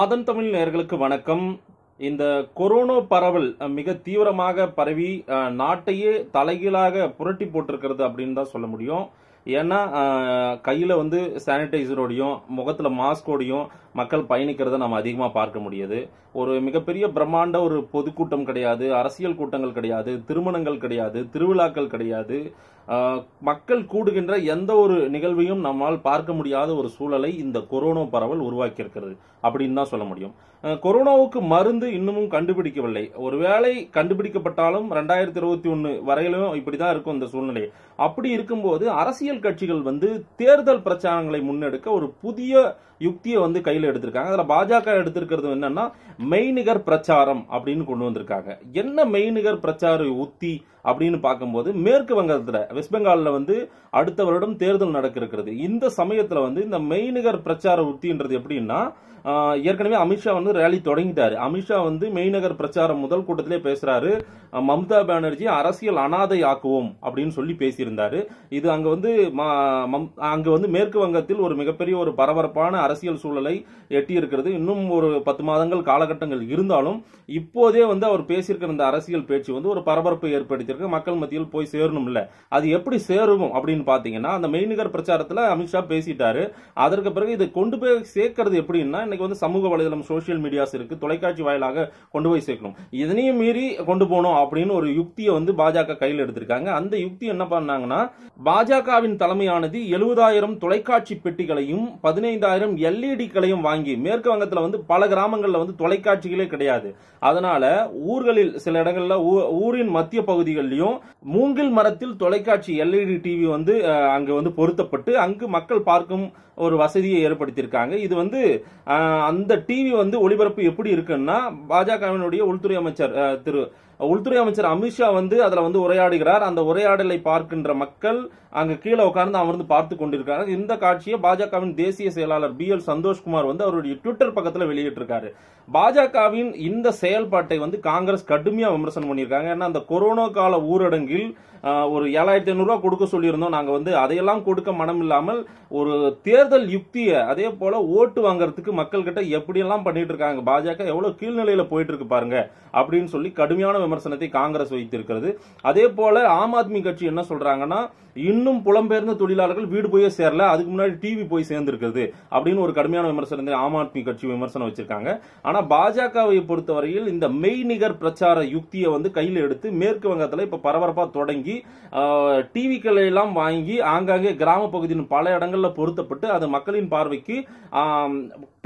ஆதன் தமிழ் நேர்களுக்கு வணக்கம் இந்த கொரோனா பரவல் மிக தீவிரமாக பரவி நாட்டையே தலைகீழாக புரட்டி போட்டிருக்கிறது அப்படின்னு தான் சொல்ல முடியும் ஏன்னா கையில் வந்து சானிடைசரோடையும் முகத்தில் மாஸ்கோடையும் மக்கள் பயணிக்கிறத நம்ம அதிகமாக பார்க்க முடியுது ஒரு மிகப்பெரிய பிரம்மாண்ட ஒரு பொதுக்கூட்டம் கிடையாது அரசியல் கூட்டங்கள் கிடையாது திருமணங்கள் கிடையாது திருவிழாக்கள் கிடையாது மக்கள் கூடுகின்ற எந்த ஒரு நிகழ்வையும் நம்மால் பார்க்க முடியாத ஒரு சூழலை இந்த கொரோனா பரவல் உருவாக்கியிருக்கிறது அப்படின்னு தான் சொல்ல முடியும் கொரோனாவுக்கு மருந்து இன்னமும் கண்டுபிடிக்கவில்லை ஒருவேளை கண்டுபிடிக்கப்பட்டாலும் ரெண்டாயிரத்தி இருபத்தி ஒன்று வரையிலும் இப்படி தான் இருக்கும் இந்த சூழ்நிலை அப்படி இருக்கும்போது அரசியல் கட்சிகள் வந்து தேர்தல் பிரச்சாரங்களை முன்னெடுக்க ஒரு புதிய யுக்தியை வந்து கையில் வகையில் எடுத்திருக்காங்க அதில் பாஜக எடுத்திருக்கிறது என்னன்னா மெய்நிகர் பிரச்சாரம் அப்படின்னு கொண்டு வந்திருக்காங்க என்ன மெய்நிகர் பிரச்சார உத்தி அப்படின்னு பார்க்கும்போது மேற்கு வங்கத்தில் வெஸ்ட் பெங்காலில் வந்து அடுத்த வருடம் தேர்தல் நடக்க இருக்கிறது இந்த சமயத்தில் வந்து இந்த மெய்நிகர் பிரச்சார உத்தின்றது எப்படின்னா ஏற்கனவே அமித்ஷா வந்து ரேலி தொடங்கிட்டாரு அமித்ஷா வந்து மெய்நகர் பிரச்சாரம் முதல் கூட்டத்திலே பேசுறாரு மம்தா பானர்ஜி அரசியல் அனாதை ஆக்குவோம் அப்படின்னு சொல்லி பேசியிருந்தாரு இது அங்க வந்து அங்க வந்து மேற்கு வங்கத்தில் ஒரு மிகப்பெரிய ஒரு பரபரப்பான அரசியல் சூழலை எட்டி இருக்கிறது இன்னும் ஒரு பத்து மாதங்கள் காலகட்டங்கள் இருந்தாலும் இப்போதே வந்து அவர் பேசியிருக்கிற இந்த அரசியல் பேச்சு வந்து ஒரு பரபரப்பை ஏற்படுத்தியிருக்கு மக்கள் மத்தியில் போய் சேரணும் இல்லை அது எப்படி சேரும் அப்படின்னு பார்த்தீங்கன்னா அந்த மெய்நிகர் பிரச்சாரத்தில் அமித்ஷா பேசிட்டாரு அதற்கு பிறகு இதை கொண்டு போய் சேர்க்கறது எப்படின்னா இன்னைக்கு வந்து சமூக வலைதளம் சோசியல் மீடியாஸ் இருக்கு தொலைக்காட்சி வாயிலாக கொண்டு போய் சேர்க்கணும் இதனையும் மீறி கொண்டு போகணும் அப்படின்னு ஒரு யுக்தியை வந்து பாஜக கையில் எடுத்திருக்காங்க அந்த யுக்தி என்ன பண்ணாங்கன்னா பாஜகவின் தலைமையானது எழுபதாயிரம் தொலைக்காட்சி பெட்டிகளையும் பதினைந்தாயிரம் எல்இடிகளையும் வாங்கி மேற்கு வங்கத்தில் வந்து பல கிராமங்களில் வந்து தொலைக்காட்சிகளே கிடையாது அதனால ஊர்களில் சில இடங்களில் ஊரின் மத்திய பகுதிகளிலும் மூங்கில் மரத்தில் தொலைக்காட்சி எல்இடி டிவி e வந்து அங்கே வந்து பொருத்தப்பட்டு அங்கு மக்கள் பார்க்கும் ஒரு வசதியை ஏற்படுத்தியிருக்காங்க இது வந்து அந்த டிவி வந்து ஒளிபரப்பு எப்படி இருக்குன்னா பாஜகவினுடைய உள்துறை அமைச்சர் திரு உள்துறை அமைச்சர் அமித்ஷா வந்து அதில் வந்து உரையாடுகிறார் அந்த உரையாடலை பார்க்கின்ற மக்கள் அங்கே கீழே உட்கார்ந்து அமர்ந்து பார்த்து கொண்டிருக்காங்க இந்த காட்சியை பாஜகவின் தேசிய செயலாளர் பி எல் சந்தோஷ்குமார் வந்து அவருடைய ட்விட்டர் பக்கத்தில் வெளியிட்டிருக்காரு பாஜகவின் இந்த செயல்பாட்டை வந்து காங்கிரஸ் கடுமையாக விமர்சனம் பண்ணியிருக்காங்க ஏன்னா அந்த கொரோனா கால ஊரடங்கில் ஒரு ஏழாயிரத்தி ஐநூறுரூவா கொடுக்க சொல்லியிருந்தோம் நாங்கள் வந்து அதையெல்லாம் கொடுக்க மனம் இல்லாமல் ஒரு தேர்தல் யுக்தியை அதே போல் ஓட்டு வாங்குறதுக்கு மக்கள்கிட்ட எப்படியெல்லாம் பண்ணிட்டு இருக்காங்க பாஜக எவ்வளோ கீழ்நிலையில் போயிட்டு இருக்கு பாருங்க அப்படின்னு சொல்லி கடுமையான விமர்சனத்தை காங்கிரஸ் வைத்திருக்கிறது அதே போல ஆம் ஆத்மி கட்சி என்ன சொல்றாங்கன்னா இன்னும் புலம்பெயர்ந்த தொழிலாளர்கள் வீடு போய் சேரல அதுக்கு முன்னாடி டிவி போய் சேர்ந்திருக்கிறது அப்படின்னு ஒரு கடுமையான விமர்சனத்தை ஆம் ஆத்மி கட்சி விமர்சனம் வச்சிருக்காங்க ஆனா பாஜகவை பொறுத்தவரையில் இந்த மெய்நிகர் பிரச்சார யுக்தியை வந்து கையில் எடுத்து மேற்கு வங்கத்தில் இப்ப பரபரப்பா தொடங்கி டிவிக்களை எல்லாம் வாங்கி ஆங்காங்கே கிராம பகுதியின் பல இடங்களில் பொருத்தப்பட்டு அது மக்களின் பார்வைக்கு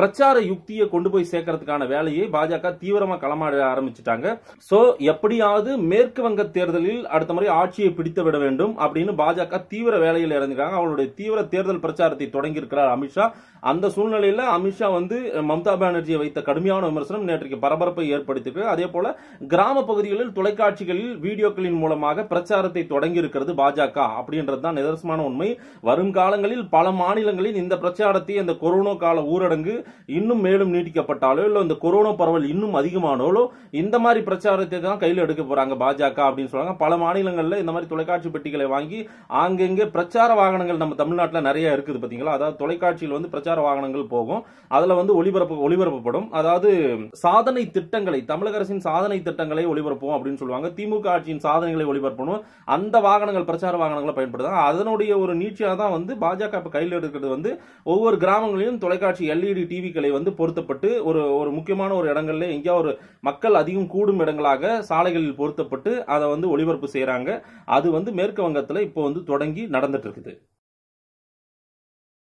பிரச்சார யுக்தியை கொண்டு போய் சேர்க்கறதுக்கான வேலையை பாஜக தீவிரமா களமாட ஆரம்பிச்சிட்டாங்க சோ எப்படியாவது மேற்கு வங்க தேர்தலில் அடுத்த முறை ஆட்சியை பிடித்து விட வேண்டும் அப்படின்னு பாஜக தீவிர வேலையில் இறந்திருக்காங்க அவருடைய தீவிர தேர்தல் பிரச்சாரத்தை தொடங்கியிருக்கிறார் அமித்ஷா அந்த சூழ்நிலையில் அமித்ஷா வந்து மம்தா பானர்ஜியை வைத்த கடுமையான விமர்சனம் நேற்றைக்கு பரபரப்பை ஏற்படுத்தியிருக்கு அதே போல கிராம பகுதிகளில் தொலைக்காட்சிகளில் வீடியோக்களின் மூலமாக பிரச்சாரத்தை தொடங்கி இருக்கிறது பாஜக அப்படின்றது தான் நிதர்சனமான உண்மை வரும் காலங்களில் பல மாநிலங்களில் இந்த பிரச்சாரத்தை இந்த கொரோனா கால ஊரடங்கு இன்னும் மேலும் நீட்டிக்கப்பட்டாலோ இல்லை இந்த கொரோனா பரவல் இன்னும் அதிகமானாலோ இந்த மாதிரி பிரச்சாரத்தை தான் தான் கையில் எடுக்க போறாங்க பாஜக அப்படின்னு சொல்றாங்க பல மாநிலங்களில் இந்த மாதிரி தொலைக்காட்சி பெட்டிகளை வாங்கி ஆங்கெங்கே பிரச்சார வாகனங்கள் நம்ம தமிழ்நாட்டில் நிறைய இருக்குது பார்த்தீங்களா அதாவது தொலைக்காட்சியில் வந்து பிரச்சார வாகனங்கள் போகும் அதில் வந்து ஒளிபரப்பு ஒளிபரப்பப்படும் அதாவது சாதனை திட்டங்களை தமிழக அரசின் சாதனை திட்டங்களை ஒளிபரப்போம் அப்படின்னு சொல்லுவாங்க திமுக ஆட்சியின் சாதனைகளை ஒளிபரப்பணும் அந்த வாகனங்கள் பிரச்சார வாகனங்களை பயன்படுத்தாங்க அதனுடைய ஒரு நீட்சியாக தான் வந்து பாஜக இப்போ கையில் எடுக்கிறது வந்து ஒவ்வொரு கிராமங்களிலும் தொலைக்காட்சி எல்இடி டிவிக்களை e வந்து பொருத்தப்பட்டு ஒரு ஒரு முக்கியமான ஒரு இடங்கள்ல எங்கேயா ஒரு மக்கள் அதிகம் கூடும் இடங்களாக சாலைகளில் பொருத்தப்பட்டு அதை வந்து ஒளிபரப்பு செய்கிறாங்க அது வந்து மேற்கு வங்கத்தில் இப்போ வந்து தொடங்கி நடந்துட்டு இருக்குது